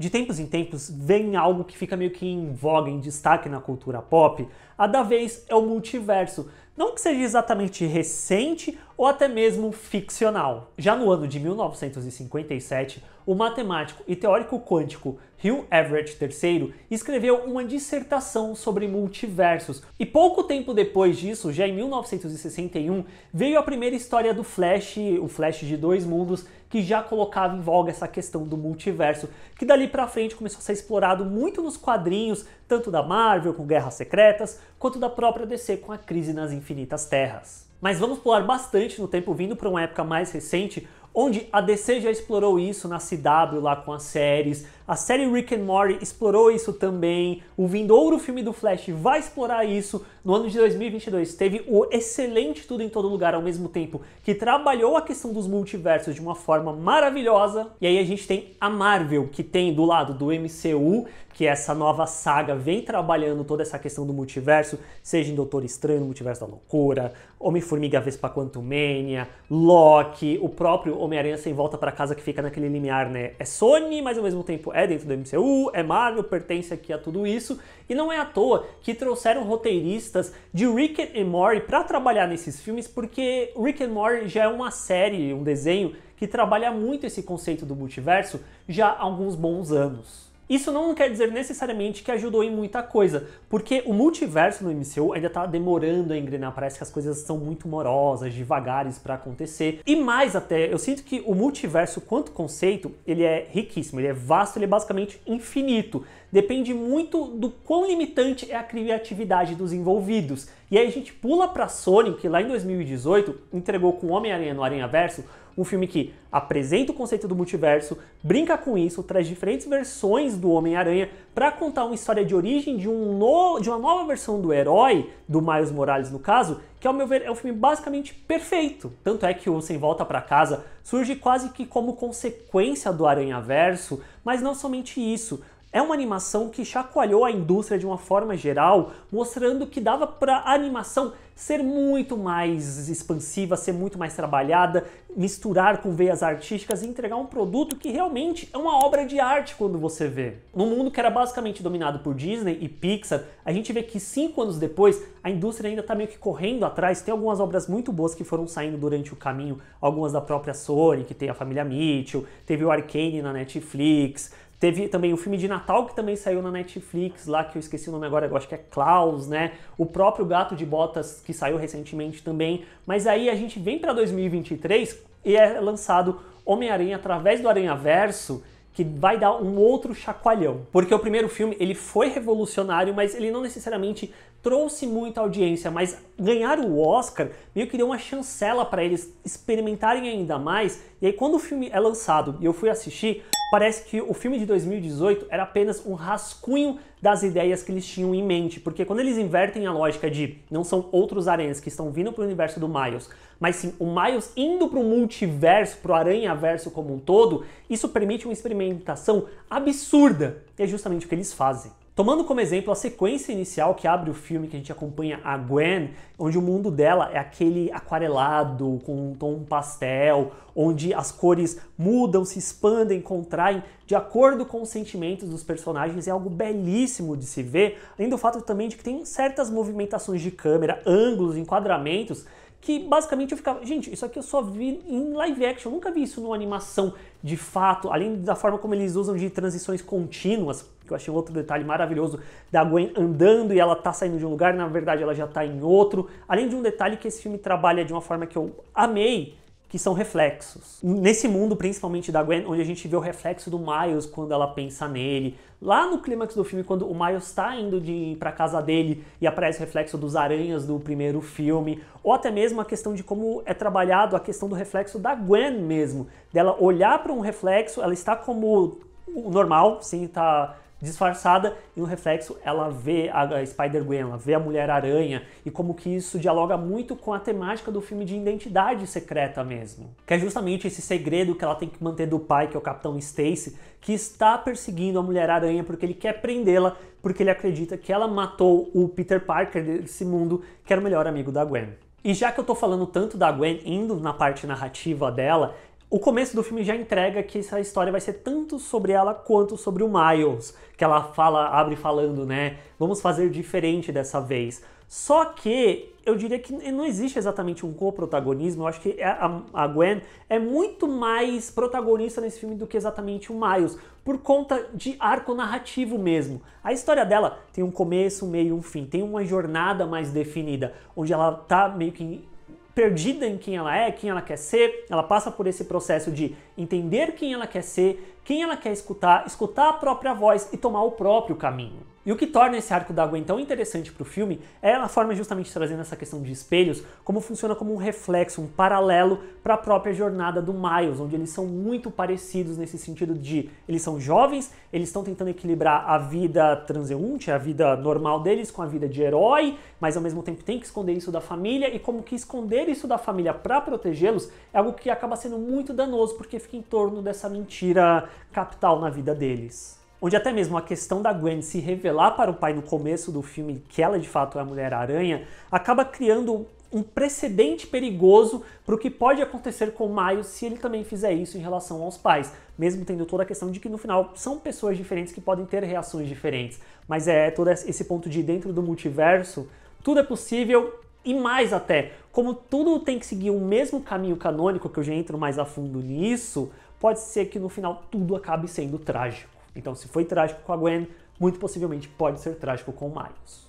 De tempos em tempos vem algo que fica meio que em voga, em destaque na cultura pop. A da vez é o multiverso, não que seja exatamente recente ou até mesmo ficcional. Já no ano de 1957, o matemático e teórico quântico Hugh Everett III escreveu uma dissertação sobre multiversos, e pouco tempo depois disso, já em 1961, veio a primeira história do Flash, o Flash de Dois Mundos, que já colocava em voga essa questão do multiverso, que dali para frente começou a ser explorado muito nos quadrinhos, tanto da Marvel com Guerras Secretas, quanto da própria DC com a Crise nas Infinitas Terras. Mas vamos pular bastante no tempo vindo para uma época mais recente, onde a DC já explorou isso na CW lá com as séries, a série Rick and Morty explorou isso também. O vindouro filme do Flash vai explorar isso. No ano de 2022 teve o excelente Tudo em Todo Lugar ao mesmo tempo, que trabalhou a questão dos multiversos de uma forma maravilhosa. E aí a gente tem a Marvel, que tem do lado do MCU, que essa nova saga vem trabalhando toda essa questão do multiverso, seja em Doutor Estranho, Multiverso da Loucura, Homem-Formiga Vespa Quantumania, Loki, o próprio Homem-Aranha sem volta para casa que fica naquele limiar, né? É Sony, mas ao mesmo tempo é é dentro do MCU, é Marvel, pertence aqui a tudo isso, e não é à toa que trouxeram roteiristas de Rick and Morty para trabalhar nesses filmes, porque Rick and Morty já é uma série, um desenho que trabalha muito esse conceito do multiverso já há alguns bons anos. Isso não quer dizer necessariamente que ajudou em muita coisa, porque o multiverso no MCU ainda está demorando a engrenar, parece que as coisas são muito morosas, devagares para acontecer. E mais até, eu sinto que o multiverso quanto conceito, ele é riquíssimo, ele é vasto, ele é basicamente infinito depende muito do quão limitante é a criatividade dos envolvidos. E aí a gente pula para Sony, que lá em 2018 entregou com Homem-Aranha no Aranha Verso um filme que apresenta o conceito do multiverso, brinca com isso, traz diferentes versões do Homem-Aranha para contar uma história de origem de, um no... de uma nova versão do herói, do Miles Morales no caso, que ao meu ver é um filme basicamente perfeito. Tanto é que o Sem Volta para Casa surge quase que como consequência do Aranha Verso, mas não somente isso. É uma animação que chacoalhou a indústria de uma forma geral, mostrando que dava para a animação ser muito mais expansiva, ser muito mais trabalhada, misturar com veias artísticas e entregar um produto que realmente é uma obra de arte quando você vê. No mundo que era basicamente dominado por Disney e Pixar, a gente vê que cinco anos depois a indústria ainda está meio que correndo atrás. Tem algumas obras muito boas que foram saindo durante o caminho, algumas da própria Sony, que tem a família Mitchell, teve o Arcane na Netflix, Teve também o filme de Natal que também saiu na Netflix, lá que eu esqueci o nome agora, eu acho que é Klaus, né? O próprio Gato de Botas que saiu recentemente também. Mas aí a gente vem para 2023 e é lançado Homem-Aranha através do Aranha Verso, que vai dar um outro chacoalhão. Porque o primeiro filme, ele foi revolucionário, mas ele não necessariamente trouxe muita audiência, mas ganhar o Oscar meio que deu uma chancela para eles experimentarem ainda mais. E aí quando o filme é lançado e eu fui assistir, parece que o filme de 2018 era apenas um rascunho das ideias que eles tinham em mente, porque quando eles invertem a lógica de não são outros aranhas que estão vindo para o universo do Miles, mas sim o Miles indo para o multiverso, para o aranha-verso como um todo, isso permite uma experimentação absurda. E é justamente o que eles fazem. Tomando como exemplo a sequência inicial que abre o filme, que a gente acompanha a Gwen, onde o mundo dela é aquele aquarelado, com um tom pastel, onde as cores mudam, se expandem, contraem, de acordo com os sentimentos dos personagens, é algo belíssimo de se ver, além do fato também de que tem certas movimentações de câmera, ângulos, enquadramentos, que basicamente eu ficava, gente, isso aqui eu só vi em live action, eu nunca vi isso numa animação de fato, além da forma como eles usam de transições contínuas que eu achei outro detalhe maravilhoso da Gwen andando e ela tá saindo de um lugar, na verdade ela já tá em outro. Além de um detalhe que esse filme trabalha de uma forma que eu amei, que são reflexos. Nesse mundo, principalmente da Gwen, onde a gente vê o reflexo do Miles quando ela pensa nele. Lá no clímax do filme, quando o Miles está indo de, pra casa dele e aparece o reflexo dos aranhas do primeiro filme. Ou até mesmo a questão de como é trabalhado a questão do reflexo da Gwen mesmo. Dela olhar para um reflexo, ela está como o normal, sim, tá disfarçada e no reflexo ela vê a Spider-Gwen, ela vê a Mulher-Aranha e como que isso dialoga muito com a temática do filme de identidade secreta mesmo, que é justamente esse segredo que ela tem que manter do pai, que é o Capitão Stacy, que está perseguindo a Mulher-Aranha porque ele quer prendê-la, porque ele acredita que ela matou o Peter Parker desse mundo, que era o melhor amigo da Gwen. E já que eu tô falando tanto da Gwen indo na parte narrativa dela, o começo do filme já entrega que essa história vai ser tanto sobre ela quanto sobre o Miles, que ela fala, abre falando, né? Vamos fazer diferente dessa vez. Só que eu diria que não existe exatamente um co-protagonismo. Eu acho que é a, Gwen é muito mais protagonista nesse filme do que exatamente o Miles, por conta de arco narrativo mesmo. A história dela tem um começo, um meio, um fim, tem uma jornada mais definida, onde ela tá meio que perdida em quem ela é, quem ela quer ser, ela passa por esse processo de entender quem ela quer ser, quem ela quer escutar, escutar a própria voz e tomar o próprio caminho. E o que torna esse arco da Gwen tão interessante para o filme é a forma justamente trazendo essa questão de espelhos, como funciona como um reflexo, um paralelo para a própria jornada do Miles, onde eles são muito parecidos nesse sentido de eles são jovens, eles estão tentando equilibrar a vida transeunte, a vida normal deles com a vida de herói, mas ao mesmo tempo tem que esconder isso da família e como que esconder isso da família para protegê-los é algo que acaba sendo muito danoso porque fica em torno dessa mentira capital na vida deles. Onde até mesmo a questão da Gwen se revelar para o pai no começo do filme que ela de fato é a Mulher-Aranha, acaba criando um precedente perigoso para o que pode acontecer com o Miles se ele também fizer isso em relação aos pais, mesmo tendo toda a questão de que no final são pessoas diferentes que podem ter reações diferentes. Mas é, é todo esse ponto de dentro do multiverso, tudo é possível e mais até. Como tudo tem que seguir o mesmo caminho canônico, que eu já entro mais a fundo nisso, pode ser que no final tudo acabe sendo trágico. Então, se foi trágico com a Gwen, muito possivelmente pode ser trágico com o Miles.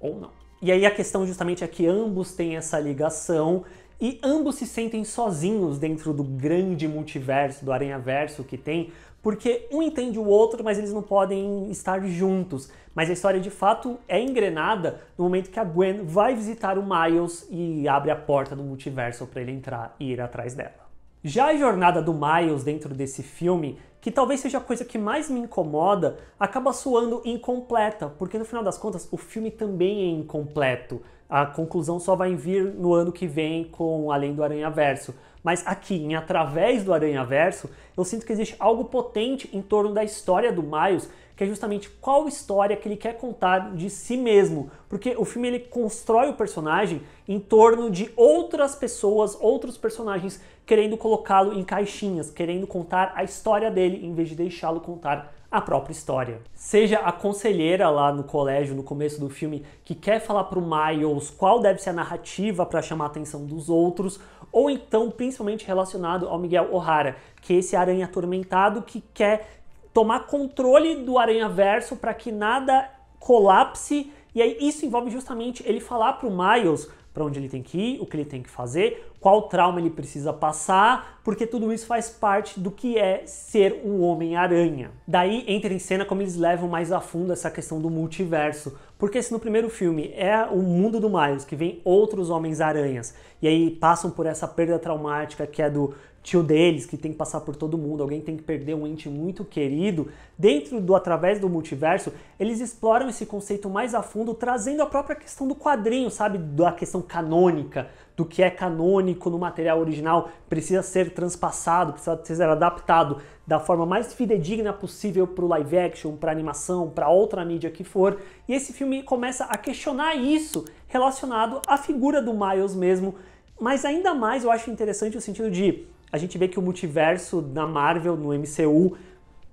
Ou não. E aí a questão justamente é que ambos têm essa ligação e ambos se sentem sozinhos dentro do grande multiverso, do aranhaverso que tem porque um entende o outro, mas eles não podem estar juntos. Mas a história de fato é engrenada no momento que a Gwen vai visitar o Miles e abre a porta do multiverso para ele entrar e ir atrás dela. Já a jornada do Miles dentro desse filme, que talvez seja a coisa que mais me incomoda, acaba soando incompleta, porque no final das contas o filme também é incompleto. A conclusão só vai vir no ano que vem com Além do Aranha Verso. Mas aqui, em Através do Aranhaverso, eu sinto que existe algo potente em torno da história do Miles, que é justamente qual história que ele quer contar de si mesmo. Porque o filme ele constrói o personagem em torno de outras pessoas, outros personagens querendo colocá-lo em caixinhas, querendo contar a história dele em vez de deixá-lo contar a própria história. Seja a conselheira lá no colégio, no começo do filme, que quer falar para o Miles qual deve ser a narrativa para chamar a atenção dos outros, ou então principalmente relacionado ao Miguel O'Hara, que é esse aranha atormentado que quer tomar controle do aranha verso para que nada colapse. E aí isso envolve justamente ele falar para o Miles para onde ele tem que ir, o que ele tem que fazer, qual trauma ele precisa passar, porque tudo isso faz parte do que é ser um Homem-Aranha. Daí entra em cena como eles levam mais a fundo essa questão do multiverso, porque se no primeiro filme é o mundo do Miles, que vem outros Homens-Aranhas, e aí passam por essa perda traumática que é do tio deles, que tem que passar por todo mundo, alguém tem que perder um ente muito querido, dentro do Através do Multiverso, eles exploram esse conceito mais a fundo, trazendo a própria questão do quadrinho, sabe? Da questão canônica, do que é canônico no material original, precisa ser transpassado, precisa ser adaptado da forma mais fidedigna possível para o live action, para animação, para outra mídia que for. E esse filme começa a questionar isso relacionado à figura do Miles mesmo. Mas ainda mais eu acho interessante o sentido de a gente vê que o multiverso da Marvel no MCU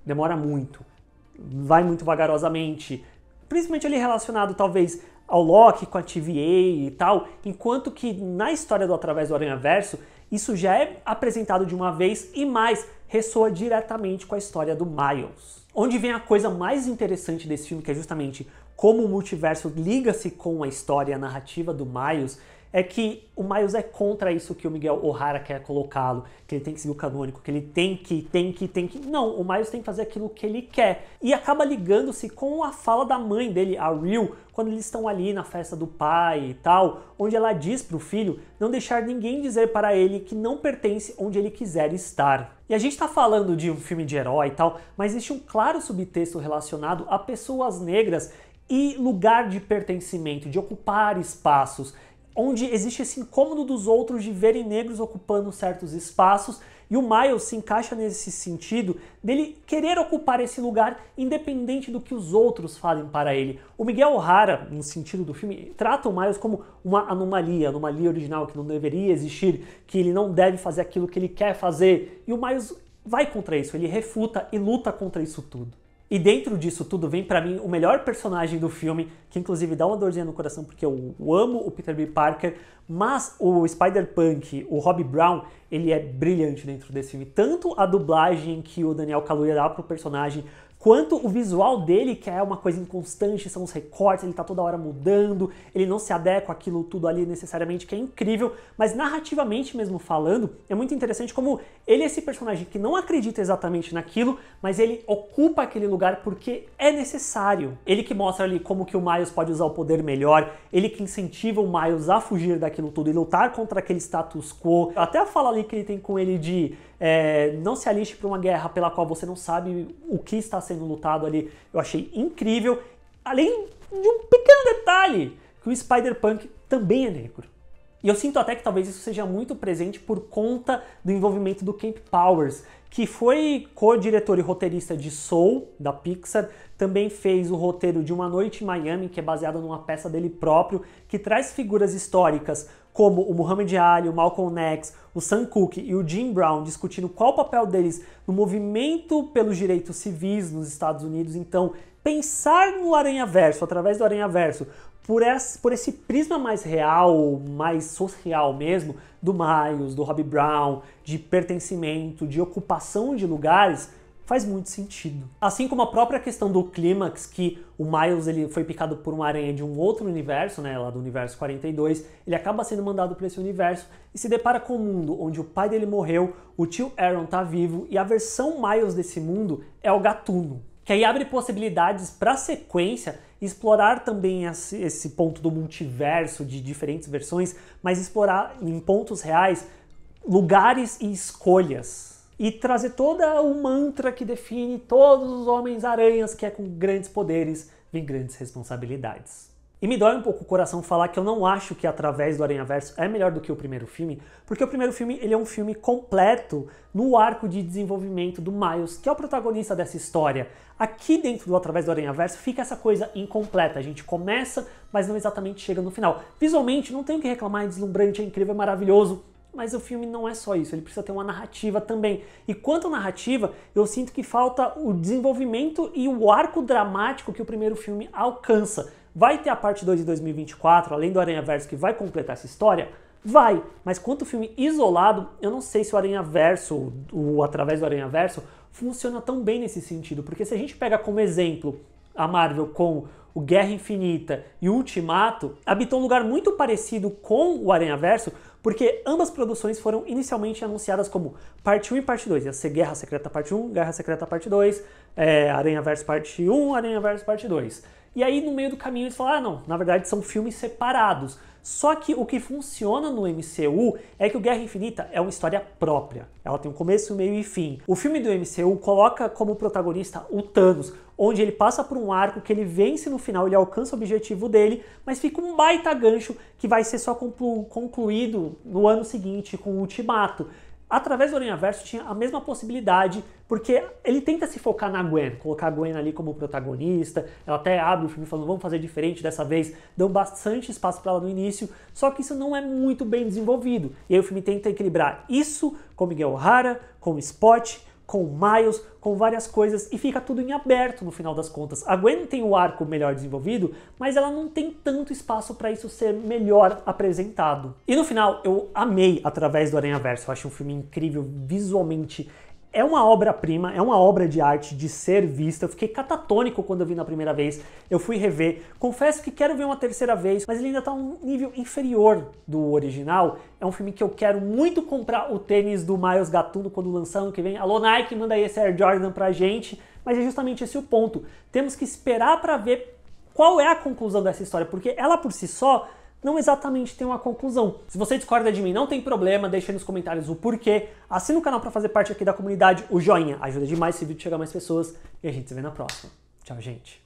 demora muito, vai muito vagarosamente, principalmente ali relacionado talvez ao Loki com a TVA e tal, enquanto que na história do Através do Aranhaverso, isso já é apresentado de uma vez e mais ressoa diretamente com a história do Miles. Onde vem a coisa mais interessante desse filme, que é justamente como o multiverso liga-se com a história a narrativa do Miles é que o Miles é contra isso que o Miguel O'Hara quer colocá-lo, que ele tem que seguir o canônico, que ele tem que, tem que, tem que. Não, o Miles tem que fazer aquilo que ele quer. E acaba ligando-se com a fala da mãe dele, a Real, quando eles estão ali na festa do pai e tal, onde ela diz para o filho não deixar ninguém dizer para ele que não pertence onde ele quiser estar. E a gente está falando de um filme de herói e tal, mas existe um claro subtexto relacionado a pessoas negras e lugar de pertencimento, de ocupar espaços onde existe esse incômodo dos outros de verem negros ocupando certos espaços, e o Miles se encaixa nesse sentido dele querer ocupar esse lugar independente do que os outros falem para ele. O Miguel O'Hara, no sentido do filme, trata o Miles como uma anomalia, anomalia original que não deveria existir, que ele não deve fazer aquilo que ele quer fazer, e o Miles vai contra isso, ele refuta e luta contra isso tudo. E dentro disso tudo vem para mim o melhor personagem do filme, que inclusive dá uma dorzinha no coração porque eu amo o Peter B. Parker, mas o Spider-Punk, o Robbie Brown, ele é brilhante dentro desse filme. Tanto a dublagem que o Daniel Kaluuya dá pro personagem, quanto o visual dele, que é uma coisa inconstante, são os recortes, ele está toda hora mudando, ele não se adequa àquilo tudo ali necessariamente, que é incrível, mas narrativamente mesmo falando, é muito interessante como ele é esse personagem que não acredita exatamente naquilo, mas ele ocupa aquele lugar porque é necessário. Ele que mostra ali como que o Miles pode usar o poder melhor, ele que incentiva o Miles a fugir daquilo tudo e lutar contra aquele status quo. Até a fala ali que ele tem com ele de é, não se aliste para uma guerra pela qual você não sabe o que está sendo lutado ali, eu achei incrível. Além de um pequeno detalhe, que o Spider-Punk também é negro. E eu sinto até que talvez isso seja muito presente por conta do envolvimento do Camp Powers, que foi co-diretor e roteirista de Soul, da Pixar, também fez o roteiro de Uma Noite em Miami, que é baseado numa peça dele próprio, que traz figuras históricas como o Muhammad Ali, o Malcolm X, o Sam Cooke e o Jim Brown discutindo qual o papel deles no movimento pelos direitos civis nos Estados Unidos. Então, pensar no Aranha Verso, através do Aranha Verso, por, esse, por esse prisma mais real, mais social mesmo, do Miles, do Rob Brown, de pertencimento, de ocupação de lugares, faz muito sentido. Assim como a própria questão do clímax, que o Miles ele foi picado por uma aranha de um outro universo, né, lá do universo 42, ele acaba sendo mandado para esse universo e se depara com um mundo onde o pai dele morreu, o tio Aaron tá vivo e a versão Miles desse mundo é o gatuno. Que aí abre possibilidades para a sequência explorar também esse ponto do multiverso de diferentes versões, mas explorar em pontos reais lugares e escolhas e trazer toda o mantra que define todos os homens-aranhas, que é com grandes poderes vem grandes responsabilidades. E me dói um pouco o coração falar que eu não acho que Através do Aranhaverso é melhor do que o primeiro filme, porque o primeiro filme ele é um filme completo no arco de desenvolvimento do Miles, que é o protagonista dessa história. Aqui dentro do Através do Aranhaverso fica essa coisa incompleta, a gente começa, mas não exatamente chega no final. Visualmente não tenho o que reclamar, é deslumbrante, é incrível, é maravilhoso, mas o filme não é só isso, ele precisa ter uma narrativa também. E quanto à narrativa, eu sinto que falta o desenvolvimento e o arco dramático que o primeiro filme alcança. Vai ter a parte 2 de 2024, além do Aranha Verso, que vai completar essa história? Vai, mas quanto ao filme isolado, eu não sei se o Aranha Verso, o Através do Aranha Verso, funciona tão bem nesse sentido, porque se a gente pega como exemplo a Marvel com o Guerra Infinita e o Ultimato, habitou um lugar muito parecido com o Aranha Verso, porque ambas produções foram inicialmente anunciadas como parte 1 e parte 2. Ia ser Guerra Secreta Parte 1, Guerra Secreta Parte 2, é, Aranha Verso Parte 1, Aranha Verso Parte 2. E aí, no meio do caminho, eles falaram: ah, não, na verdade são filmes separados. Só que o que funciona no MCU é que o Guerra Infinita é uma história própria. Ela tem um começo, meio e fim. O filme do MCU coloca como protagonista o Thanos, onde ele passa por um arco que ele vence no final, ele alcança o objetivo dele, mas fica um baita gancho que vai ser só concluído no ano seguinte com o Ultimato. Através do Aranha Verso tinha a mesma possibilidade, porque ele tenta se focar na Gwen, colocar a Gwen ali como protagonista. Ela até abre o filme falando, vamos fazer diferente dessa vez. Deu bastante espaço para ela no início, só que isso não é muito bem desenvolvido. E aí o filme tenta equilibrar isso com Miguel O'Hara, com Spot, com miles, com várias coisas e fica tudo em aberto no final das contas. A Gwen tem o arco melhor desenvolvido, mas ela não tem tanto espaço para isso ser melhor apresentado. E no final, eu amei Através do Aranha Verso. Eu acho um filme incrível visualmente é uma obra-prima, é uma obra de arte de ser vista. Eu fiquei catatônico quando eu vi na primeira vez, eu fui rever. Confesso que quero ver uma terceira vez, mas ele ainda está um nível inferior do original. É um filme que eu quero muito comprar o tênis do Miles Gatuno quando lançar ano que vem. Alô Nike, manda aí esse Air Jordan pra gente. Mas é justamente esse o ponto. Temos que esperar para ver qual é a conclusão dessa história, porque ela por si só não exatamente tem uma conclusão. Se você discorda de mim, não tem problema, deixa aí nos comentários o porquê. Assina o canal para fazer parte aqui da comunidade, o joinha ajuda demais esse vídeo chegar a mais pessoas e a gente se vê na próxima. Tchau, gente.